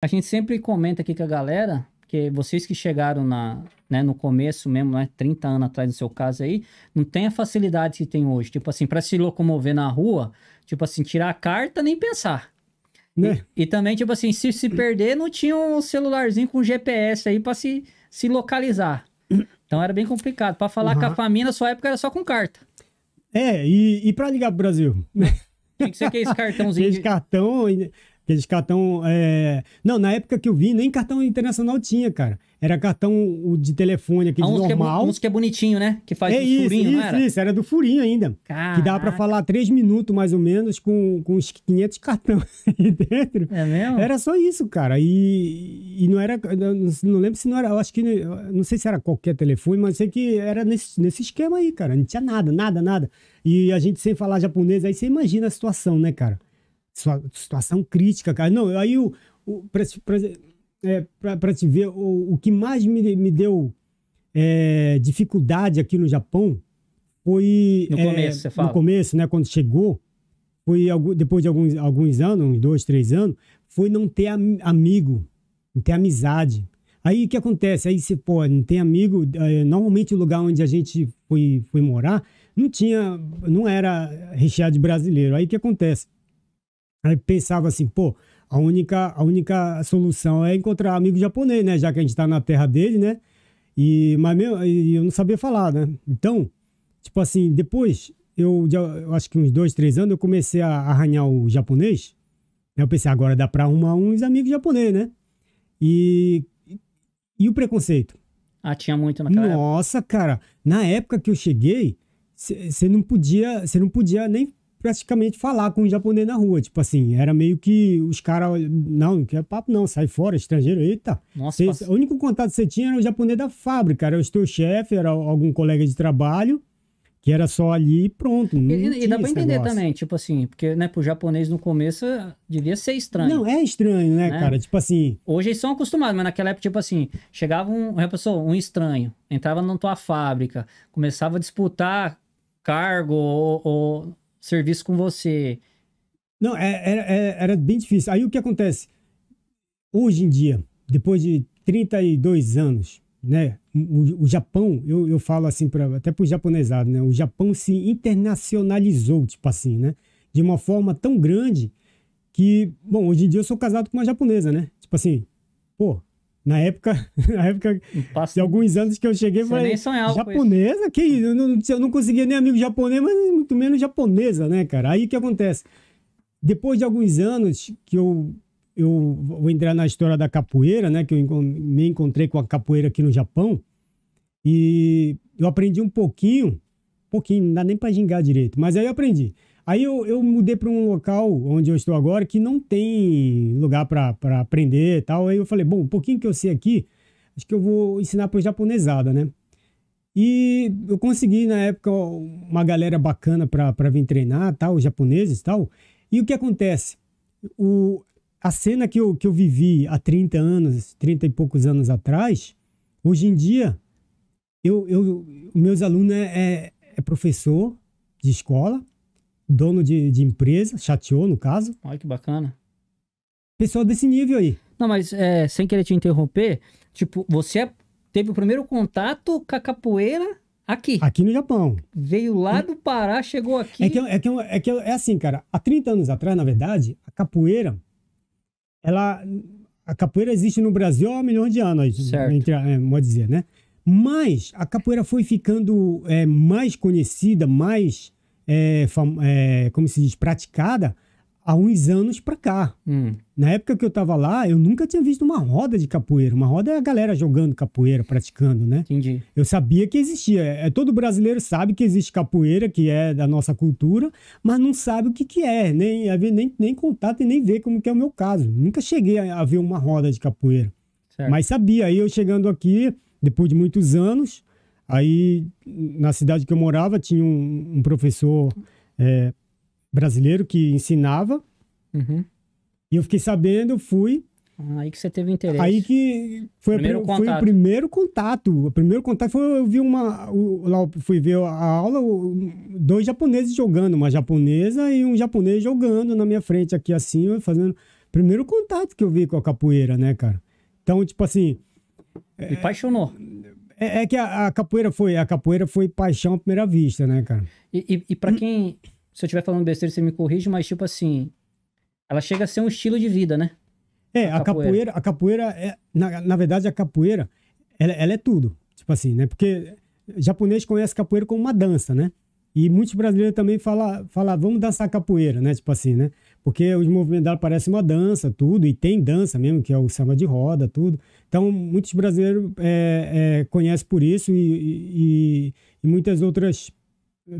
A gente sempre comenta aqui com a galera, que vocês que chegaram na, né, no começo mesmo, né, 30 anos atrás no seu caso aí, não tem a facilidade que tem hoje. Tipo assim, para se locomover na rua, tipo assim, tirar a carta nem pensar. Né? E, é. e, também, tipo assim, se se perder, não tinha um celularzinho com GPS aí para se, se localizar. Então era bem complicado. Para falar uhum. com a família, na sua época era só com carta. É, e, e para ligar pro Brasil? O que, ser você quer esse cartãozinho? Esse de... cartão Aqueles cartão. É... Não, na época que eu vi, nem cartão internacional tinha, cara. Era cartão de telefone, aquele uns normal. Que é, uns que é bonitinho, né? Que faz é isso, furinho, isso, era? Isso, era do furinho ainda. Caraca. Que dava pra falar três minutos, mais ou menos, com, com uns 500 cartões aí dentro. É mesmo? Era só isso, cara. E, e não era... Não lembro se não era... Eu acho que... Não sei se era qualquer telefone, mas sei que era nesse, nesse esquema aí, cara. Não tinha nada, nada, nada. E a gente sem falar japonês, aí você imagina a situação, né, cara? situação crítica, cara. Não, aí o, o para é, pra, te ver, o, o que mais me, me deu é, dificuldade aqui no Japão foi. No é, começo, você fala. No começo, né? Quando chegou, foi depois de alguns, alguns anos, uns dois, três anos, foi não ter am amigo, não ter amizade. Aí o que acontece? Aí você, pô, não tem amigo. É, normalmente o lugar onde a gente foi, foi morar não tinha, não era recheado de brasileiro. Aí o que acontece? Aí pensava assim, pô, a única, a única solução é encontrar amigo japonês, né? Já que a gente tá na terra dele, né? E, mas meu, eu não sabia falar, né? Então, tipo assim, depois, eu, eu acho que uns dois, três anos, eu comecei a arranhar o japonês. eu pensei, agora dá pra arrumar uns amigos japonês, né? E, e o preconceito? Ah, tinha muito naquela Nossa, época. cara, na época que eu cheguei, você não podia, você não podia nem praticamente falar com o japonês na rua. Tipo assim, era meio que os caras, não, não quer papo não, sai fora, estrangeiro, eita. Nossa, cê, o único contato que você tinha era o japonês da fábrica, era o teu chefe, era algum colega de trabalho, que era só ali e pronto. E, e dá pra entender negócio. também, tipo assim, porque, né, pro japonês no começo eh, devia ser estranho. Não, é estranho, né, né? cara? Tipo assim... Hoje eles são acostumados, mas naquela época, tipo assim, chegava um, pessoa, um estranho, entrava na tua fábrica, começava a disputar cargo ou, ou serviço com você. Não, era, é, era, é, é, era bem difícil. Aí o que acontece? Hoje em dia, depois de 32 anos, né? O, o Japão, eu, eu falo assim, pra, até para o japonesado, né? O Japão se internacionalizou, tipo assim, né? De uma forma tão grande que, bom, hoje em dia eu sou casado com uma japonesa, né? Tipo assim, pô, na época, na época Passa... de alguns anos que eu cheguei, Você falei, japonesa? Que isso? Eu não, eu não conseguia nem amigo japonês, mas muito menos japonesa, né, cara? Aí o que acontece? Depois de alguns anos que eu, eu vou entrar na história da capoeira, né, que eu me encontrei com a capoeira aqui no Japão, e eu aprendi um pouquinho, pouquinho, não dá nem para gingar direito, mas aí eu aprendi. Aí eu, eu mudei para um local onde eu estou agora que não tem lugar para aprender e tal. Aí eu falei, bom, um pouquinho que eu sei aqui, acho que eu vou ensinar para japonesada, né? E eu consegui na época uma galera bacana para vir treinar, tal, os japoneses, tal. E o que acontece? O, a cena que eu, que eu vivi há 30 anos, 30 e poucos anos atrás, hoje em dia, eu, eu meus alunos é, é, é professor de escola, dono de, de empresa, chateou no caso. Olha que bacana. Pessoa desse nível aí. Não, mas é, sem querer te interromper, tipo, você é, teve o primeiro contato com a capoeira aqui. Aqui no Japão. Veio lá do Pará, chegou aqui. É que, é, que, é, que, é assim, cara, há 30 anos atrás, na verdade, a capoeira, ela. A capoeira existe no Brasil há milhões de anos, certo. entre, é, pode dizer, né? Mas a capoeira foi ficando é, mais conhecida, mais é, é, como se diz, praticada há uns anos para cá. Hum. Na época que eu estava lá, eu nunca tinha visto uma roda de capoeira. Uma roda é a galera jogando capoeira, praticando, né? Entendi. Eu sabia que existia. É, é todo brasileiro sabe que existe capoeira, que é da nossa cultura, mas não sabe o que, que é, nem, é, nem, nem contato e nem ver como que é o meu caso. Nunca cheguei a, a ver uma roda de capoeira. Certo. Mas sabia. Aí eu chegando aqui, depois de muitos anos, Aí, na cidade que eu morava, tinha um, um professor é, brasileiro que ensinava. Uhum. E eu fiquei sabendo, fui. Ah, aí que você teve interesse. Aí que foi, primeiro a, foi o primeiro contato. O primeiro contato foi eu vi uma. Lá fui ver a aula, dois japoneses jogando, uma japonesa e um japonês jogando na minha frente aqui assim, fazendo. Primeiro contato que eu vi com a capoeira, né, cara? Então, tipo assim. Me apaixonou. É, é, é que a, a, capoeira foi a capoeira foi paixão à primeira vista, né, cara? E, e, e para quem, se eu estiver falando besteira, você me corrige, mas tipo assim, ela chega a ser um estilo de vida, né? É, a, a capoeira. capoeira, a capoeira é, na, na verdade a capoeira, ela, ela é tudo, tipo assim, né? Porque japonês conhece capoeira como uma dança, né? E muitos brasileiros também falam, fala, vamos dançar capoeira, né? Tipo assim, né? Porque os movimentos dela parecem uma dança, tudo, e tem dança mesmo, que é o samba de roda, tudo. Então, muitos brasileiros é, é, conhecem por isso e, e, e muitas outras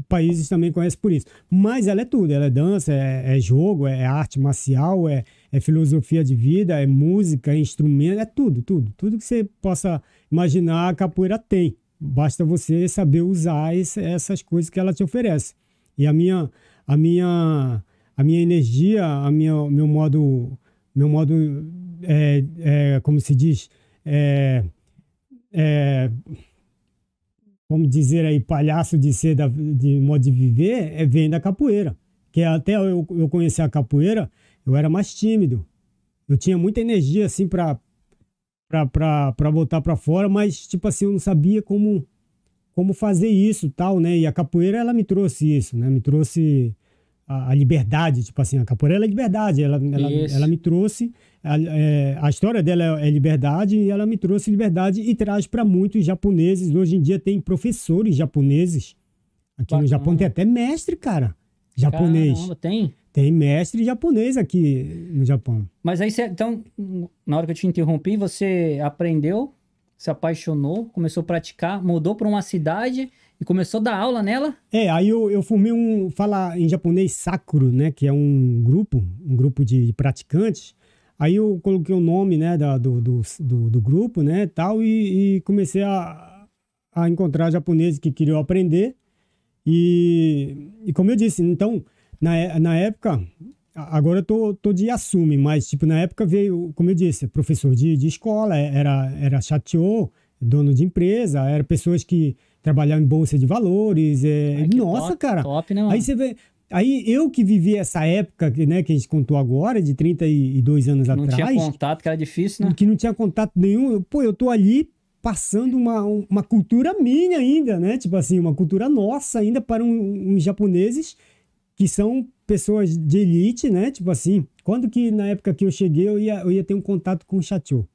países também conhecem por isso. Mas ela é tudo, ela é dança, é, é jogo, é arte marcial, é, é, filosofia de vida, é música, é instrumento, é tudo, tudo. Tudo que você possa imaginar, a capoeira tem. Basta você saber usar esse, essas coisas que ela te oferece. E a minha, a minha, a minha energia, a minha, meu modo, meu modo, é, é, como se diz, é, é, vamos dizer aí, palhaço de ser, da, de modo de viver, é, vem da capoeira. Que até eu, eu conhecer a capoeira, eu era mais tímido. Eu tinha muita energia assim para pra, pra, pra botar pra fora, mas, tipo assim, eu não sabia como, como fazer isso tal, né? E a capoeira, ela me trouxe isso, né? Me trouxe a, a liberdade, tipo assim, a capoeira ela é liberdade, ela, ela, ela me trouxe, a, é, a, história dela é, é liberdade e ela me trouxe liberdade e traz para muitos japoneses. Hoje em dia tem professores japoneses. Aqui Bacana. no Japão tem até mestre, cara, japonês. Caramba, tem? Tem mestre japonês aqui no Japão. Mas aí você, então, na hora que eu te interrompi, você aprendeu, se apaixonou, começou a praticar, mudou para uma cidade e começou a dar aula nela? É, aí eu, eu formei um, fala em japonês, Sakuro, né? Que é um grupo, um grupo de praticantes. Aí eu coloquei o nome, né, da, do, do, do, do, grupo, né, tal, e, e comecei a, a encontrar japoneses que queriam aprender. E, e como eu disse, então na, é, na época, agora eu tô, tô de assume, mas tipo, na época veio, como eu disse, professor de, de escola, é, era, era chateou, dono de empresa, era pessoas que trabalhavam em bolsa de valores. É, Ai, nossa, top, cara. Top, né, Aí você vê. Aí eu que vivi essa época né, que a gente contou agora, de 32 anos não atrás. Não tinha contato, que era difícil, né? Que não tinha contato nenhum. Pô, eu tô ali passando uma, uma cultura minha ainda, né? Tipo assim, uma cultura nossa ainda para uns um, um japoneses que são pessoas de elite, né? Tipo assim, quando que na época que eu cheguei eu ia, eu ia ter um contato com o Chateau?